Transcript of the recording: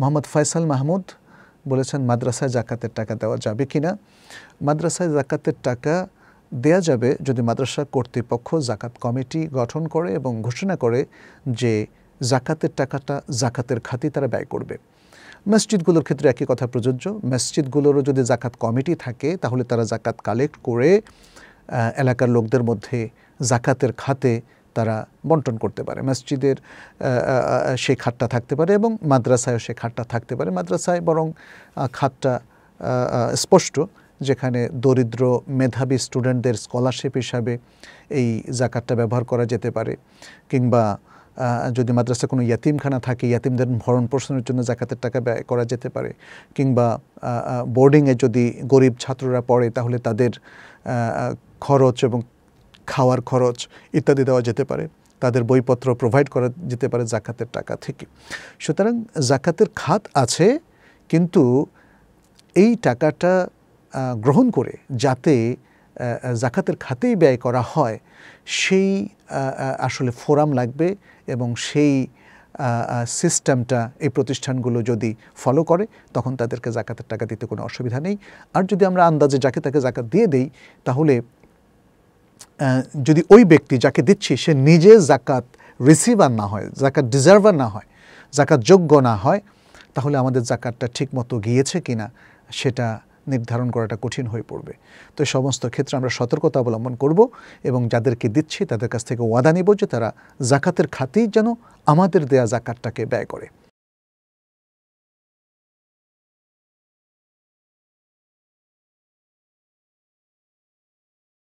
মোহাম্মদ ফয়সাল মাহমুদ বলেছেন মাদ্রাসায় জাকাতের টাকা দেওয়া যাবে কি না মাদ্রাসায় জাকাতের টাকা দেয়া যাবে যদি মাদ্রাসা কর্তৃপক্ষ জাকাত কমিটি গঠন করে এবং ঘোষণা করে যে জাকাতের টাকাটা জাকাতের খাতি তারা ব্যয় করবে মসজিদগুলোর ক্ষেত্রে একই কথা প্রযোজ্য মসজিদগুলোরও যদি জাকাত কমিটি থাকে তাহলে তারা জাকাত কালেক্ট করে এলাকার লোকদের মধ্যে জাকাতের খাতে তারা বন্টন করতে পারে মসজিদের সেই খাটটা থাকতে পারে এবং মাদ্রাসায়ও সে খাটটা থাকতে পারে মাদ্রাসায় বরং খাতটা স্পষ্ট যেখানে দরিদ্র মেধাবী স্টুডেন্টদের স্কলারশিপ হিসাবে এই জাকাতটা ব্যবহার করা যেতে পারে কিংবা যদি মাদ্রাসা কোনো ইয়াতিমখানা থাকে ইয়াতিমদের ভরণ পোষণের জন্য জাকাতের টাকা ব্যয় করা যেতে পারে কিংবা বোর্ডিংয়ে যদি গরিব ছাত্ররা পড়ে তাহলে তাদের খরচ এবং খাওয়ার খরচ ইত্যাদি দেওয়া যেতে পারে তাদের বইপত্র প্রোভাইড করা যেতে পারে জাকাতের টাকা থেকে সুতরাং জাকাতের খাত আছে কিন্তু এই টাকাটা গ্রহণ করে যাতে জাকাতের খাতেই ব্যয় করা হয় সেই আসলে ফোরাম লাগবে এবং সেই সিস্টেমটা এই প্রতিষ্ঠানগুলো যদি ফলো করে তখন তাদেরকে জাকাতের টাকা দিতে কোনো অসুবিধা নেই আর যদি আমরা আন্দাজে যাকে তাকে জাকাত দিয়ে দেই তাহলে যদি ওই ব্যক্তি যাকে দিচ্ছি সে নিজে জাকাত রিসিভার না হয় জাকাত ডিজার্ভার না হয় জাকাত যোগ্য না হয় তাহলে আমাদের জাকাতটা ঠিকমতো গিয়েছে কিনা সেটা নির্ধারণ করাটা কঠিন হয়ে পড়বে তো সমস্ত ক্ষেত্রে আমরা সতর্কতা অবলম্বন করব এবং যাদেরকে দিচ্ছি তাদের কাছ থেকে ওয়াদা নিব যে তারা জাকাতের খাতেই যেন আমাদের দেয়া জাকাতটাকে ব্যয় করে